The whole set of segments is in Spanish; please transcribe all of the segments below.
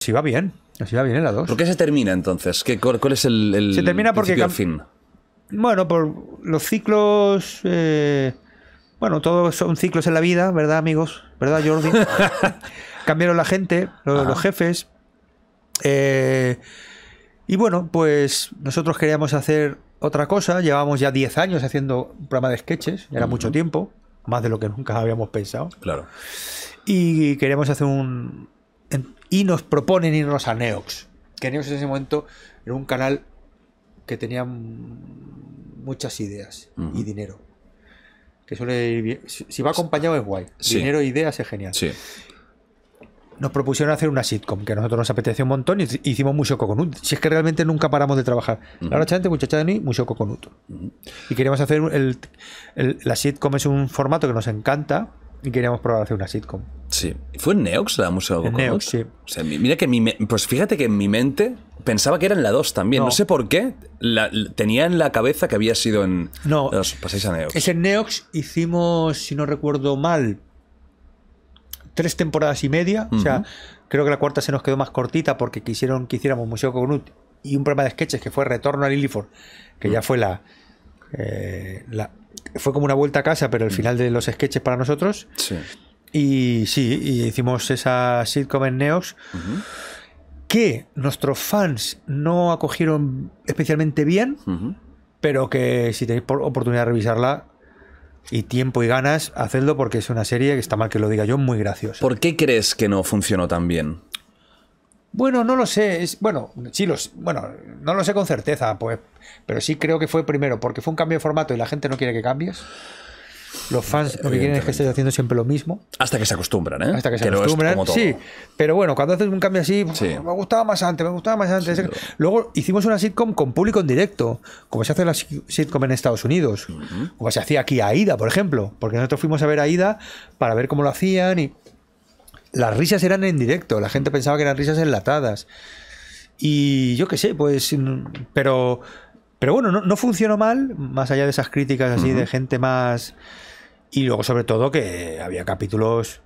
Si va bien. Así va bien en la ¿Por qué se termina entonces? ¿Qué, ¿Cuál es el, el se termina porque fin? Bueno, por los ciclos. Eh, bueno, todos son ciclos en la vida, ¿verdad, amigos? ¿Verdad, Jordi? Cambiaron la gente, los, jefes. Eh, y bueno, pues nosotros queríamos hacer otra cosa. Llevábamos ya 10 años haciendo un programa de sketches, era mucho tiempo más de lo que nunca habíamos pensado. Claro. Y queremos hacer un. Y nos proponen irnos a Neox. Que Neox en ese momento era un canal que tenía muchas ideas y dinero. Que suele ir Si va acompañado es guay. Dinero e ideas es genial nos propusieron hacer una sitcom, que a nosotros nos apeteció un montón y hicimos mucho coconut. Si es que realmente nunca paramos de trabajar. Ahora, -huh. La noche muchacha de mí, mucho coconut. Y queríamos hacer el, la sitcom es un formato que nos encanta y queríamos probar hacer una sitcom. Sí. ¿Fue en Neox la Museo Coconut? En Neox, sí. mira que pues fíjate que en mi mente pensaba que era en la 2 también. No. sé por qué. tenía en la cabeza que había sido en. No. Los pasáis a Neox. Es en Neox hicimos, si no recuerdo mal, tres temporadas y media. O sea, creo que la cuarta se nos quedó más cortita porque quisieron que hiciéramos Museo Cognut y un programa de sketches que fue Retorno a Lilliford, que ya mm. fue la, eh, la, Fue como una vuelta a casa, pero el mm. final de los sketches para nosotros. Sí. Y sí, y hicimos esa sitcom en Neos. Que nuestros fans no acogieron especialmente bien, pero que si tenéis oportunidad de revisarla, y tiempo y ganas, hacedlo porque es una serie que está mal que lo diga yo, muy graciosa. ¿Por qué crees que no funcionó tan bien? Bueno, no lo sé. Es, bueno, sí los, bueno, no lo sé con certeza, pues, pero sí creo que fue primero porque fue un cambio de formato y la gente no quiere que cambies. Los fans lo que quieren es que estéis haciendo siempre lo mismo. Hasta que se acostumbran, ¿eh? Hasta que se acostumbran. Sí, pero bueno, cuando haces un cambio así, me gustaba más antes, me gustaba más antes. Luego hicimos una sitcom con público en directo, como se hace la sitcom en Estados Unidos, como se hacía aquí a Aida, por ejemplo, porque nosotros fuimos a ver a Aida para ver cómo lo hacían y las risas eran en directo, la gente pensaba que eran risas enlatadas. Y yo qué sé, pues. Mm, pero. Pero bueno, no, funcionó mal, más allá de esas críticas así de gente más. Y luego, sobre todo, que había capítulos.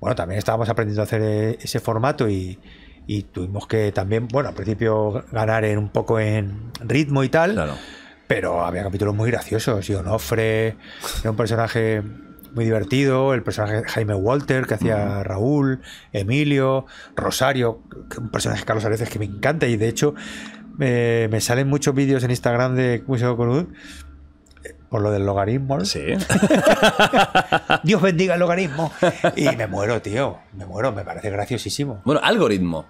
Bueno, también estábamos aprendiendo a hacer eh, ese formato y, tuvimos que también, bueno, al principio ganar en un poco en ritmo y tal. Pero había capítulos muy graciosos. Y Onofre era un personaje muy divertido. El personaje Jaime Walter que hacía Raúl, Emilio, Rosario, un personaje Carlos Areces que me encanta. Y de hecho, eh, me salen muchos vídeos en Instagram de Museo por lo del logaritmo. Sí. Dios bendiga el logaritmo. Y me muero, tío. Me muero, me parece graciosísimo. Bueno, algoritmo.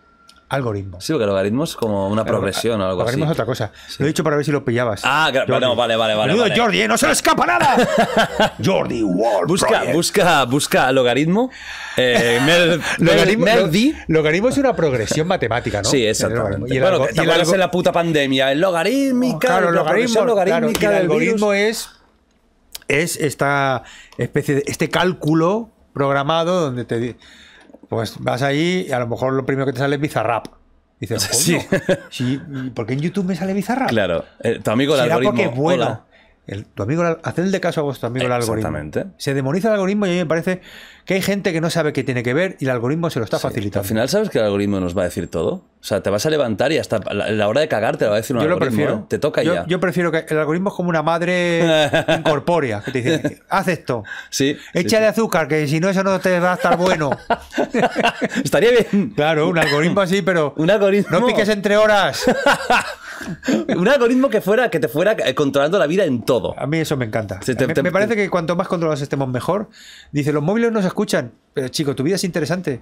Algoritmo. Sí, porque logaritmo es como una progresión o algo así. Logaritmo es otra cosa. Lo he dicho para ver si lo pillabas. Ah, claro, no, vale, vale, vale. vale. Jordi, ¿eh? no se le escapa nada. Jordi World busca, busca, busca logaritmo. Eh, logaritmo, logaritmo es una progresión matemática, ¿no? Sí, exacto. Y bueno, ¿te en la puta pandemia? El logarítmica, claro, el logarítmica el algoritmo es es esta especie de este cálculo programado donde te pues vas ahí y a lo mejor lo primero que te sale es Bizarrap. Dices, sí. ¿Por qué en YouTube me sale Bizarrap? Claro, eh, tu amigo el algoritmo. Porque bueno. tu amigo, hacedle caso a vuestro amigo el algoritmo. Exactamente. Se demoniza el algoritmo y a mí me parece que hay gente que no sabe qué tiene que ver y el algoritmo se lo está facilitando. Al final, ¿sabes que el algoritmo nos va a decir todo? O sea, te vas a levantar y hasta la, hora de cagarte te lo va a decir un prefiero. ¿eh? Te toca yo, ya. Yo prefiero que el algoritmo es como una madre incorpórea que te dice, haz esto. Sí. Echa de azúcar, que si no, eso no te va a estar bueno. Estaría bien. Claro, un algoritmo así, pero. Un algoritmo. No piques entre horas. un algoritmo que fuera que te fuera eh, controlando la vida en todo. A mí eso me encanta. me, parece que cuanto más controlados estemos mejor. Dice, los móviles no se escuchan. Pero chico, tu vida es interesante.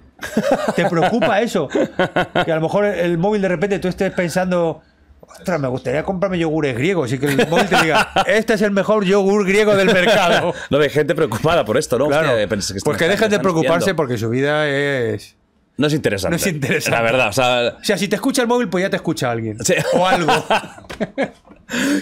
¿Te preocupa eso? Que a lo mejor el móvil de repente tú estés pensando, ostras, me gustaría comprarme yogures griegos y que el móvil te diga, este es el mejor yogur griego del mercado. No, ve gente preocupada por esto, ¿no? Claro. pues que dejen de preocuparse porque su vida es... No es interesante. No es interesante. La verdad, o sea... O sea, si te escucha el móvil, pues ya te escucha alguien. O algo.